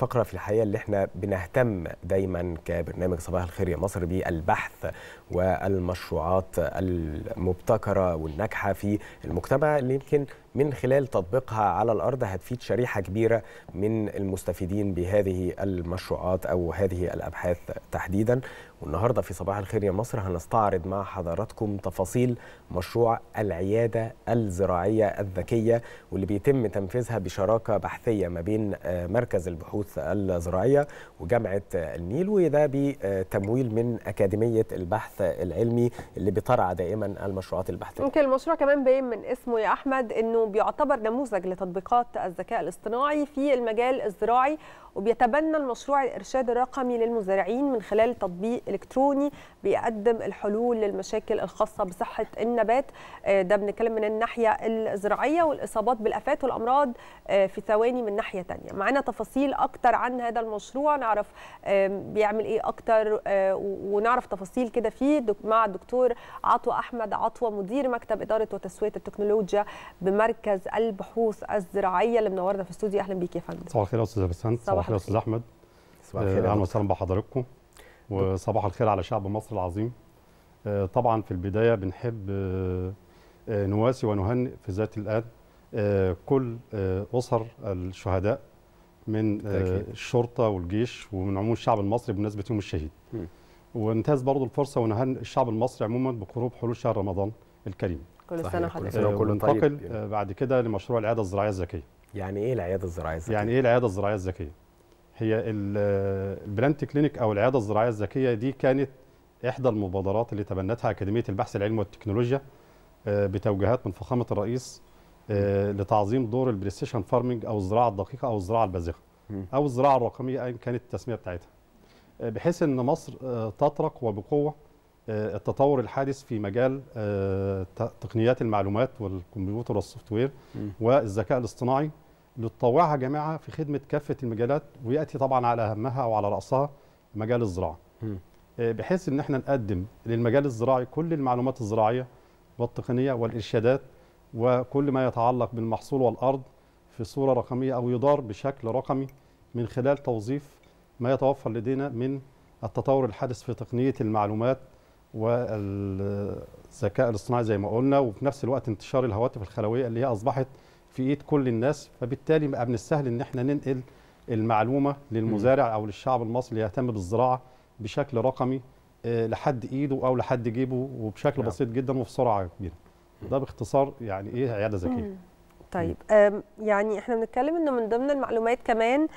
فقرة في الحقيقة اللي احنا بنهتم دايما كبرنامج صباح الخير يا مصر بالبحث والمشروعات المبتكرة والناجحة في المجتمع اللي يمكن من خلال تطبيقها على الأرض هتفيد شريحة كبيرة من المستفيدين بهذه المشروعات أو هذه الأبحاث تحديدا والنهاردة في صباح الخير يا مصر هنستعرض مع حضراتكم تفاصيل مشروع العيادة الزراعية الذكية واللي بيتم تنفيذها بشراكة بحثية ما بين آه، مركز البحوث الزراعية وجامعة النيل وده بتمويل من أكاديمية البحث العلمي اللي بترعى دائما المشروعات البحثية ممكن المشروع كمان باين من اسمه يا أحمد أنه بيعتبر نموذج لتطبيقات الذكاء الاصطناعي في المجال الزراعي وبيتبنى المشروع الإرشاد الرقمي للمزارعين من خلال تطبيق إلكتروني بيقدم الحلول للمشاكل الخاصة بصحة النبات آه، ده بنتكلم من الناحية الزراعية والإصابات بالآفات والأمراض آه، في ثواني من ناحية تانية معانا تفاصيل أكتر عن هذا المشروع نعرف آه، بيعمل إيه أكتر ونعرف تفاصيل كده فيه مع الدكتور عطوة أحمد عطوة مدير مكتب إدارة وتسوية التكنولوجيا بمركز البحوث الزراعية اللي منورنا في الاستوديو أهلا بيك يا فندم صباح الخير يا أستاذ صباح صباح الخير احمد صباح الخير اهلا وسهلا بحضراتكم وصباح الخير على شعب مصر العظيم آه، طبعا في البدايه بنحب آه، آه، نواسي ونهنئ في ذات الان كل اسر الشهداء من الشرطه والجيش ومن عموم الشعب المصري بمناسبه يوم الشهيد وانتهز برضه الفرصه ونهنئ الشعب المصري عموما بقرب حلول شهر رمضان الكريم كل سنه وحضرتك وكل طيب بعد كده لمشروع العياده الزراعيه الذكيه يعني ايه العياده الزراعيه الذكيه يعني ايه العياده الزراعيه الذكيه هي البلانت كلينيك او العياده الزراعيه الذكيه دي كانت احدى المبادرات اللي تبنتها اكاديميه البحث العلمي والتكنولوجيا آه، بتوجيهات من فخامه الرئيس آه، لتعظيم دور البريسيشن فارمنج او الزراعه الدقيقه او الزراعه البازغه او الزراعه الرقميه ايا كانت التسميه بتاعتها آه، بحيث ان مصر تطرق وبقوه التطور الحادث في مجال تقنيات المعلومات والكمبيوتر والسوفت وير والذكاء الاصطناعي نتطوعها جماعه في خدمه كافه المجالات وياتي طبعا على اهمها وعلى راسها مجال الزراعه آه، بحيث ان احنا نقدم للمجال الزراعي كل المعلومات الزراعيه والتقنيه والارشادات وكل ما يتعلق بالمحصول والارض في صوره رقميه او يدار بشكل رقمي من خلال توظيف ما يتوفر لدينا من التطور الحادث في تقنيه المعلومات والذكاء الاصطناعي زي ما قلنا وفي نفس الوقت انتشار الهواتف الخلويه اللي هي اصبحت في ايد كل الناس فبالتالي بقى من السهل ان احنا ننقل المعلومه للمزارع او للشعب المصري اللي يهتم بالزراعه بشكل رقمي آه، لحد ايده او لحد جيبه وبشكل نعم. بسيط جدا وفي سرعه كبيره ده باختصار يعني ايه عياده ذكيه طيب يعني احنا بنتكلم انه من ضمن المعلومات كمان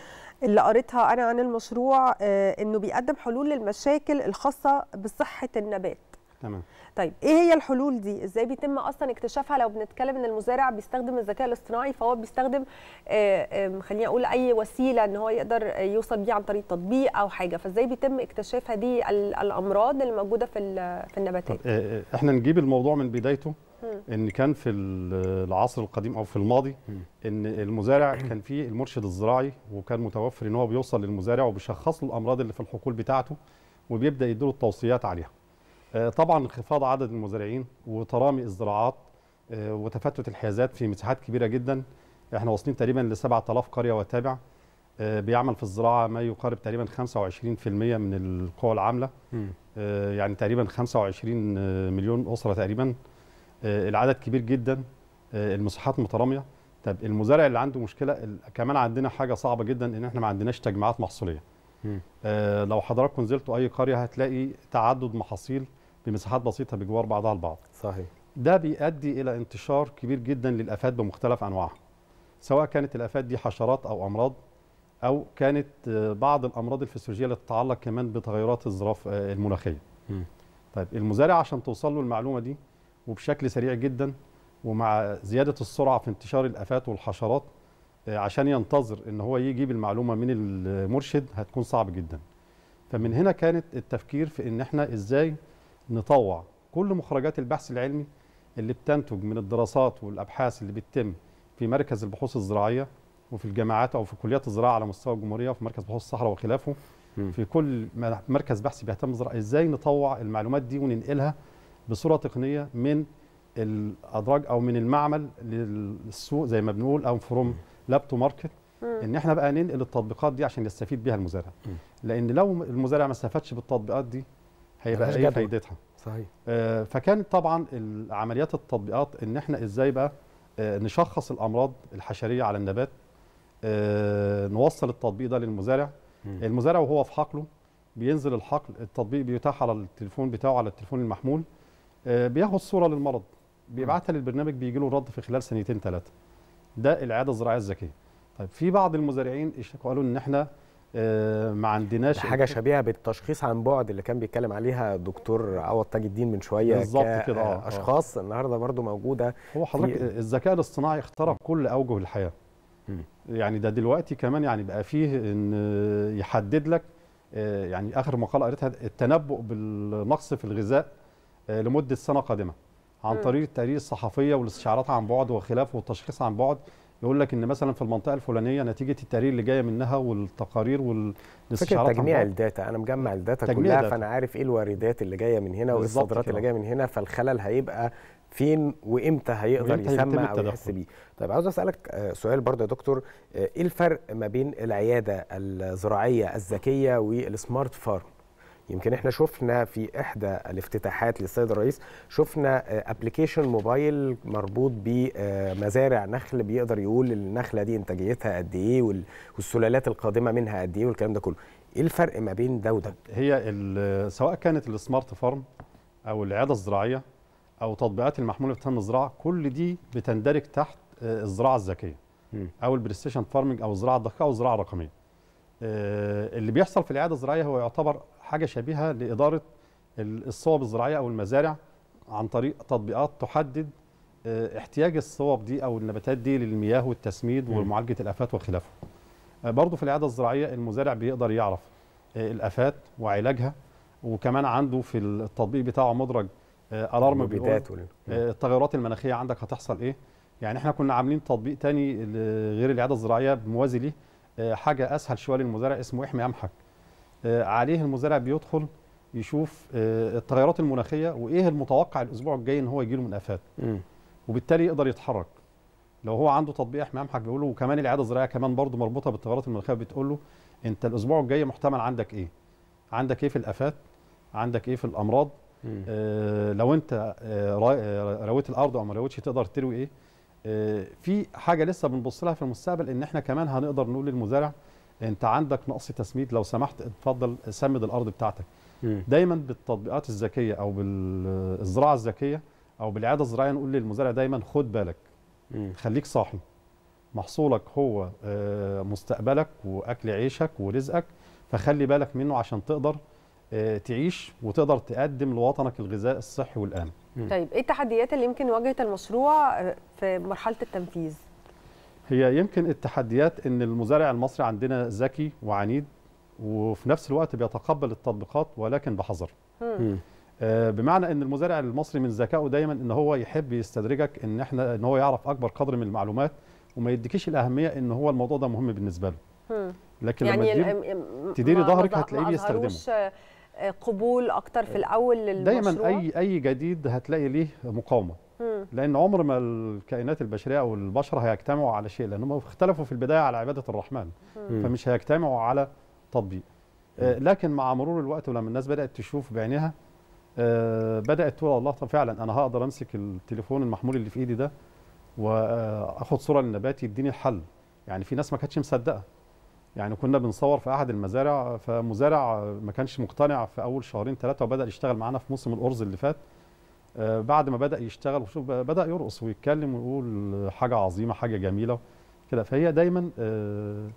اللي قريتها انا عن المشروع آه، انه بيقدم حلول للمشاكل الخاصه بصحه النبات تمام طيب ايه هي الحلول دي ازاي بيتم اصلا اكتشافها لو بنتكلم ان المزارع بيستخدم الذكاء الاصطناعي فهو بيستخدم آه، خليني اقول اي وسيله ان هو يقدر يوصل بيه عن طريق تطبيق او حاجه فازاي بيتم اكتشاف هذه الامراض اللي موجوده في في النباتات طيب احنا نجيب الموضوع من بدايته ان كان في العصر القديم او في الماضي ان المزارع كان فيه المرشد الزراعي وكان متوفر ان هو بيوصل للمزارع وبيشخص له الامراض اللي في الحقول بتاعته وبيبدا يديله التوصيات عليها آه، طبعا انخفاض عدد المزارعين وترامي الزراعات آه، وتفتت الحيازات في مساحات كبيره جدا احنا واصلين تقريبا ل 7000 قريه وتابع آه، بيعمل في الزراعه ما يقارب تقريبا 25% من القوى العامله يعني تقريبا 25 مليون اسره تقريبا العدد كبير جدا المساحات متراميه طب المزارع اللي عنده مشكله كمان عندنا حاجه صعبه جدا ان احنا ما عندناش تجمعات محصوليه آه لو حضراتكم نزلتوا اي قريه هتلاقي تعدد محاصيل بمساحات بسيطه بجوار بعضها البعض صحيح ده بيؤدي الى انتشار كبير جدا للافات بمختلف انواعها سواء كانت الافات دي حشرات او امراض او كانت آه، بعض الامراض الفسيولوجيه اللي تتعلق كمان بتغيرات الظراف آه، المناخيه م. طيب المزارع عشان توصل له المعلومه دي وبشكل سريع جدا ومع زياده السرعه في انتشار الافات والحشرات آه، عشان ينتظر ان هو يجيب المعلومه من المرشد هتكون صعب جدا فمن هنا كانت التفكير في ان احنا ازاي نطوع كل مخرجات البحث العلمي اللي بتنتج من الدراسات والابحاث اللي بتتم في مركز البحوث الزراعيه وفي الجامعات او في كليات الزراعه على مستوى الجمهوريه وفي مركز بحوث الصحراء وخلافه في كل مركز بحث بيهتم بالزراعه ازاي نطوع المعلومات دي وننقلها بصوره تقنيه من الادراج او من المعمل للسوق زي ما بنقول او فروم لاب تو ماركت ان احنا بقى ننقل التطبيقات دي عشان يستفيد بيها المزارع لان لو المزارع ما استفادش بالتطبيقات دي هيبقى ايه فايدتها صحيح آه، فكانت طبعا عمليات التطبيقات ان احنا ازاي بقى آه، نشخص الامراض الحشريه على النبات آه، نوصل التطبيق ده للمزارع المزارع وهو في حقله بينزل الحقل التطبيق بيتاح على التليفون بتاعه على التليفون المحمول بياخد صوره للمرض بيبعتها للبرنامج بيجي له رد في خلال سنتين ثلاثه ده العياده الزراعيه الذكيه طيب في بعض المزارعين قالوا ان احنا آه، ما عندناش حاجه شبيهه بالتشخيص عن بعد اللي كان بيتكلم عليها الدكتور عوض تاج الدين من شويه بالظبط كده آه،, اه اشخاص النهارده برضو موجوده هو حضرتك الذكاء الاصطناعي اخترق كل اوجه الحياه يعني ده دلوقتي كمان يعني بقى فيه ان يحدد لك آه، يعني اخر مقاله قريتها التنبؤ بالنقص في الغذاء لمده سنه قادمه عن طريق التقارير الصحفيه والاستشعارات عن بعد وخلافه والتشخيص عن بعد يقول لك ان مثلا في المنطقه الفلانيه نتيجه التقارير اللي جايه منها والتقارير والاستشارات فكره تجميع الداتا انا مجمع الداتا كلها داتا. فانا عارف ايه الواردات اللي جايه من هنا وايه الصادرات اللي جايه من هنا فالخلل هيبقى فين وامتى هيقدر يسمع او يحس بيه طيب عاوز اسالك آه، سؤال برضه يا دكتور آه، ايه الفرق ما بين العياده الزراعيه الذكيه والسمارت فارم يمكن احنا شفنا في احدى الافتتاحات للسيد الرئيس شفنا ابلكيشن آه، موبايل مربوط بمزارع نخل بيقدر يقول النخله دي انتاجيتها قد ايه والسلالات القادمه منها قد ايه والكلام ده كله ايه الفرق ما بين ده وده هي سواء كانت السمارت فارم او العياده الزراعيه او تطبيقات المحموله بتهم الزراعه كل دي بتندرج تحت آه، الزراعه الذكيه او البريستيشن فارمنج او الزراعه الدقيقه او الزراعه الرقميه آه، اللي بيحصل في العياده الزراعيه هو يعتبر حاجه شبيهه لاداره الصوب الزراعيه او المزارع عن طريق تطبيقات تحدد آه، احتياج الصوب دي او النباتات دي للمياه والتسميد ومعالجه الافات وخلافه. آه، برضه في العياده الزراعيه المزارع بيقدر يعرف آه، الافات وعلاجها وكمان عنده في التطبيق بتاعه مدرج الارم بيقول التغيرات المناخيه عندك هتحصل ايه؟ يعني احنا كنا عاملين تطبيق تاني غير العياده الزراعيه بموازي ليه حاجه اسهل شويه للمزارع اسمه احمي امحك. آه، عليه المزارع بيدخل يشوف آه، التغيرات المناخيه وايه المتوقع الاسبوع الجاي ان هو يجيله من افات وبالتالي يقدر يتحرك لو هو عنده تطبيق احمام حاج بيقول له وكمان العياده الزراعيه كمان برضه مربوطه بالتغيرات المناخيه بتقول له انت الاسبوع الجاي محتمل عندك ايه عندك ايه في الافات عندك ايه في الامراض آه لو انت آه،, آه رويت الارض او ما رويتش تقدر تروي ايه آه في حاجه لسه بنبص لها في المستقبل ان احنا كمان هنقدر نقول للمزارع انت عندك نقص تسميد لو سمحت اتفضل سمد الارض بتاعتك م. دايما بالتطبيقات الذكيه او بالزراعه الذكيه او بالعاده الزراعيه نقول للمزارع دايما خد بالك م. خليك صاحي محصولك هو آه، مستقبلك واكل عيشك ورزقك فخلي بالك منه عشان تقدر آه، تعيش وتقدر تقدم لوطنك الغذاء الصحي والامن. طيب ايه التحديات اللي يمكن واجهت المشروع في مرحله التنفيذ؟ هي يمكن التحديات ان المزارع المصري عندنا ذكي وعنيد وفي نفس الوقت بيتقبل التطبيقات ولكن بحذر آه، بمعنى ان المزارع المصري من ذكائه دايما ان هو يحب يستدرجك ان احنا ان هو يعرف اكبر قدر من المعلومات وما يديكيش الاهميه ان هو الموضوع ده مهم بالنسبه له لكن يعني لما تديري ظهرك هتلاقيه بيستخدمه قبول اكتر في الاول للمشروع دايما اي اي جديد هتلاقي ليه مقاومه لان عمر ما الكائنات البشريه او البشر هيجتمعوا على شيء لانهم اختلفوا في البدايه على عباده الرحمن فمش هيجتمعوا على تطبيق آه، لكن مع مرور الوقت ولما الناس بدات تشوف بعينها آه، بدات تقول الله طب فعلا انا هقدر امسك التليفون المحمول اللي في ايدي ده واخد صوره للنبات يديني الحل يعني في ناس ما كانتش مصدقه يعني كنا بنصور في احد المزارع فمزارع ما كانش مقتنع في اول شهرين ثلاثه وبدا يشتغل معانا في موسم الارز اللي فات آه، بعد ما بدا يشتغل وشوف بدا يرقص ويتكلم ويقول حاجه عظيمه حاجه جميله كده فهي دايما آه،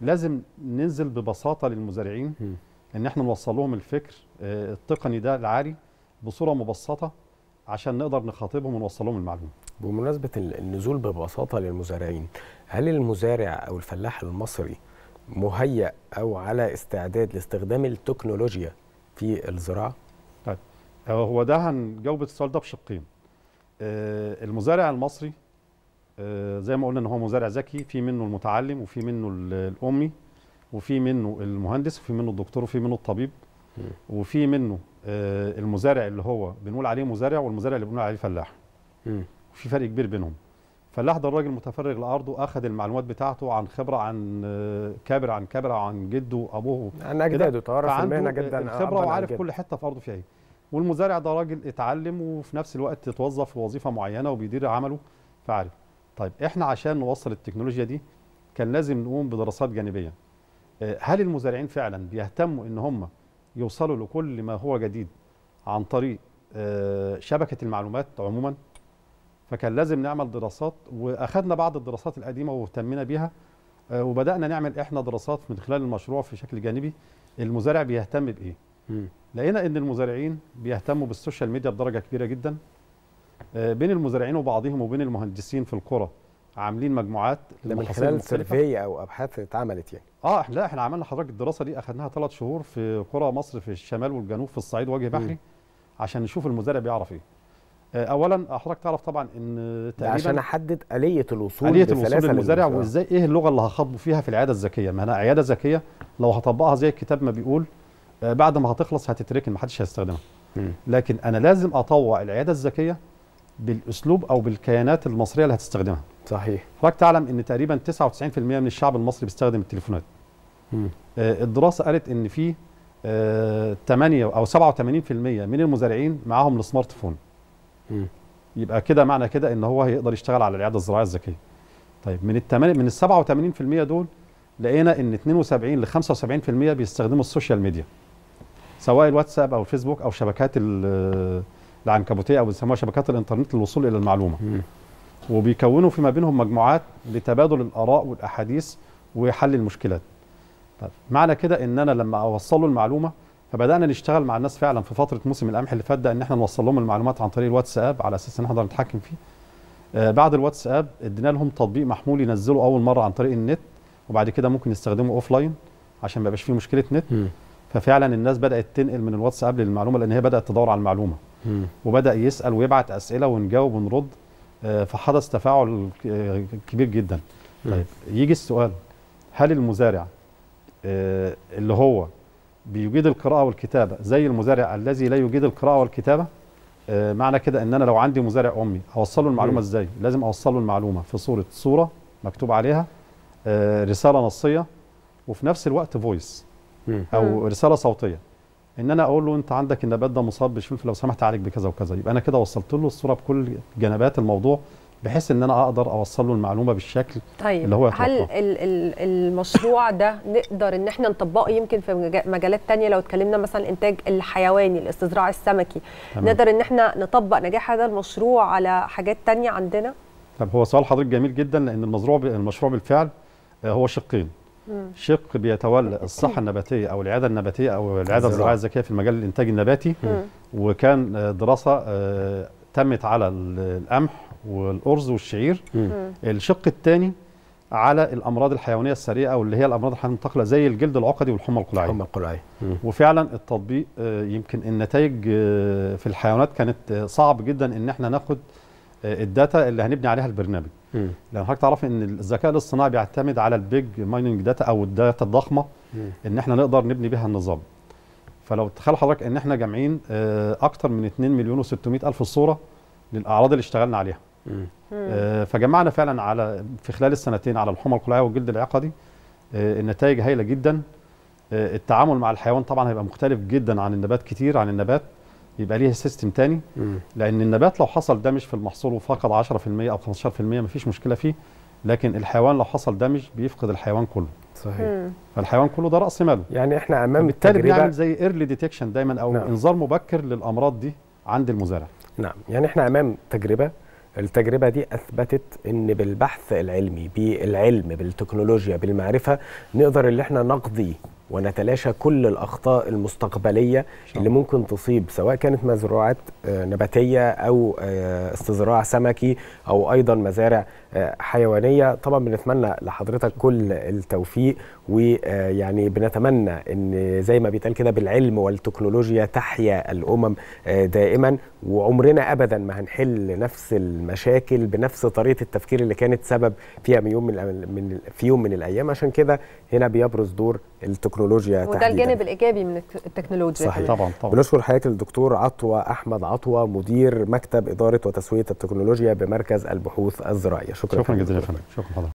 لازم ننزل ببساطه للمزارعين ان احنا نوصل لهم الفكر آه، التقني ده العالي بصوره مبسطه عشان نقدر نخاطبهم ونوصل لهم المعلومه. بمناسبه النزول ببساطه للمزارعين، هل المزارع او الفلاح المصري مهيأ أو على استعداد لاستخدام التكنولوجيا في الزراعة؟ طيب هو ده هنجاوب السؤال ده بشقين آه، المزارع المصري آه، زي ما قلنا ان هو مزارع ذكي في منه المتعلم وفي منه الامي وفي منه المهندس وفي منه الدكتور وفي منه الطبيب وفي منه آه، المزارع اللي هو بنقول عليه مزارع والمزارع اللي بنقول عليه فلاح في فرق كبير بينهم فلاحظ الراجل متفرغ لارضه اخذ المعلومات بتاعته عن خبره عن آه، كابر عن كابر عن جده ابوه عن اجداده تعرف المهنه جدا آه، خبره وعارف كل حته في ارضه فيها ايه والمزارع ده راجل اتعلم وفي نفس الوقت اتوظف في وظيفه معينه وبيدير عمله فعارف طيب احنا عشان نوصل التكنولوجيا دي كان لازم نقوم بدراسات جانبيه آه، هل المزارعين فعلا بيهتموا ان هم يوصلوا لكل ما هو جديد عن طريق شبكه المعلومات عموما فكان لازم نعمل دراسات واخذنا بعض الدراسات القديمه واهتمينا بيها آه، وبدانا نعمل احنا دراسات من خلال المشروع في شكل جانبي المزارع بيهتم بايه م. لقينا ان المزارعين بيهتموا بالسوشيال ميديا بدرجه كبيره جدا آه، بين المزارعين وبعضهم وبين المهندسين في القرى عاملين مجموعات ده من خلال سيرفي او ابحاث اتعملت يعني اه لا احنا عملنا حضرتك الدراسه دي اخذناها ثلاث شهور في قرى مصر في الشمال والجنوب في الصعيد وجه بحري م. عشان نشوف المزارع بيعرف ايه آه، اولا حضرتك تعرف طبعا ان تقريبا عشان احدد اليه الوصول اليه الوصول للمزارع وازاي ايه اللغه اللي هخاطبه فيها في العياده الذكيه ما انا عياده ذكيه لو هطبقها زي الكتاب ما بيقول آه، بعد ما هتخلص هتتركن ما حدش هيستخدمها لكن انا لازم اطوع العياده الذكيه بالاسلوب او بالكيانات المصريه اللي هتستخدمها صحيح حضرتك تعلم ان تقريبا 99% من الشعب المصري بيستخدم التليفونات آه، الدراسه قالت ان في 8 او 87% من المزارعين معاهم السمارت فون م. يبقى كده معنى كده ان هو هيقدر يشتغل على العياده الزراعيه الذكيه طيب من التمان... من ال 87% دول لقينا ان 72 ل 75% بيستخدموا السوشيال ميديا سواء الواتساب او الفيسبوك او شبكات العنكبوتيه او بيسموها شبكات الانترنت للوصول الى المعلومه م. وبيكونوا فيما بينهم مجموعات لتبادل الاراء والاحاديث وحل المشكلات طيب معنى كده ان انا لما له المعلومه فبدانا نشتغل مع الناس فعلا في فتره موسم القمح اللي فات ده ان احنا نوصل لهم المعلومات عن طريق الواتساب على اساس ان احنا نتحكم فيه آه بعد الواتساب ادينا لهم تطبيق محمول ينزله اول مره عن طريق النت وبعد كده ممكن يستخدمه اوف لاين عشان ما يبقاش فيه مشكله نت م. ففعلا الناس بدات تنقل من الواتساب للمعلومه لان هي بدات تدور على المعلومه م. وبدا يسال ويبعت اسئله ونجاوب ونرد آه فحدث تفاعل آه، كبير جدا طيب يجي السؤال هل المزارع آه، اللي هو بيجيد القراءة والكتابة زي المزارع الذي لا يجيد القراءة والكتابة آه، معنى كده ان انا لو عندي مزارع امي اوصله المعلومه ازاي لازم اوصله المعلومه في صوره صوره مكتوب عليها آه، رساله نصيه وفي نفس الوقت فويس او رساله صوتيه ان انا اقول له انت عندك النبات ده مصاب بشوف لو سمحت عليك بكذا وكذا يبقى انا كده وصلت له الصوره بكل جنبات الموضوع بحيث ان انا اقدر اوصل له المعلومه بالشكل طيب اللي هو يتوقع. هل المشروع ده نقدر ان احنا نطبقه يمكن في مجالات تانية لو اتكلمنا مثلا الانتاج الحيواني الاستزراع السمكي تمام. نقدر ان احنا نطبق نجاح هذا المشروع على حاجات تانية عندنا طب هو سؤال حضرتك جميل جدا لان المزروع المشروع بالفعل آه، هو شقين شق بيتولى الصحه النباتيه او العياده النباتيه او العياده الزراعيه الذكيه في المجال الانتاج النباتي وكان آه، دراسه آه، تمت على القمح والارز والشعير الشق الثاني على الامراض الحيوانيه السريعه واللي هي الامراض الحيوانيه المنتقله زي الجلد العقدي والحمى القلعيه الحمى القلعيه وفعلا التطبيق آه، يمكن النتائج آه، في الحيوانات كانت آه، صعب جدا ان احنا ناخد الداتا اللي هنبني عليها البرنامج لان حضرتك تعرف ان الذكاء الاصطناعي بيعتمد على البيج مايننج داتا او الداتا الضخمه ان احنا نقدر نبني بها النظام فلو تخيل حضرتك ان احنا جامعين اكتر من 2 مليون و600 الف صوره للاعراض اللي اشتغلنا عليها آه، فجمعنا فعلا على في خلال السنتين على الحمى القلعيه والجلد العقدي آه، النتائج هايله جدا آه، التعامل مع الحيوان طبعا هيبقى مختلف جدا عن النبات كتير عن النبات يبقى ليها سيستم تاني لان النبات لو حصل دمج في المحصول وفقد 10% او 15% مفيش مشكله فيه لكن الحيوان لو حصل دمج بيفقد الحيوان كله صحيح فالحيوان كله ده راس ماله يعني احنا امام التجربه بنعمل زي ايرلي ديتكشن دايما او نعم. انذار مبكر للامراض دي عند المزارع نعم يعني احنا امام تجربه التجربة دي أثبتت أن بالبحث العلمي بالعلم بالتكنولوجيا بالمعرفة نقدر اللي احنا نقضي ونتلاشى كل الأخطاء المستقبلية شو. اللي ممكن تصيب سواء كانت مزروعات آه، نباتية أو آه، استزراع سمكي أو أيضا مزارع حيوانيه طبعا بنتمنى لحضرتك كل التوفيق ويعني بنتمنى ان زي ما بيتقال كده بالعلم والتكنولوجيا تحيا الامم آه، دائما وعمرنا ابدا ما هنحل نفس المشاكل بنفس طريقه التفكير اللي كانت سبب فيها من يوم من في يوم من الايام عشان كده هنا بيبرز دور التكنولوجيا وده تحديدا. الجانب الايجابي من التكنولوجيا صحيح. طبعا طبعا بنشكر حضرتك الدكتور عطوه احمد عطوه مدير مكتب اداره وتسويه التكنولوجيا بمركز البحوث الزراعيه شكرا شكرا جزيلا يا فندم شكرا حضرتك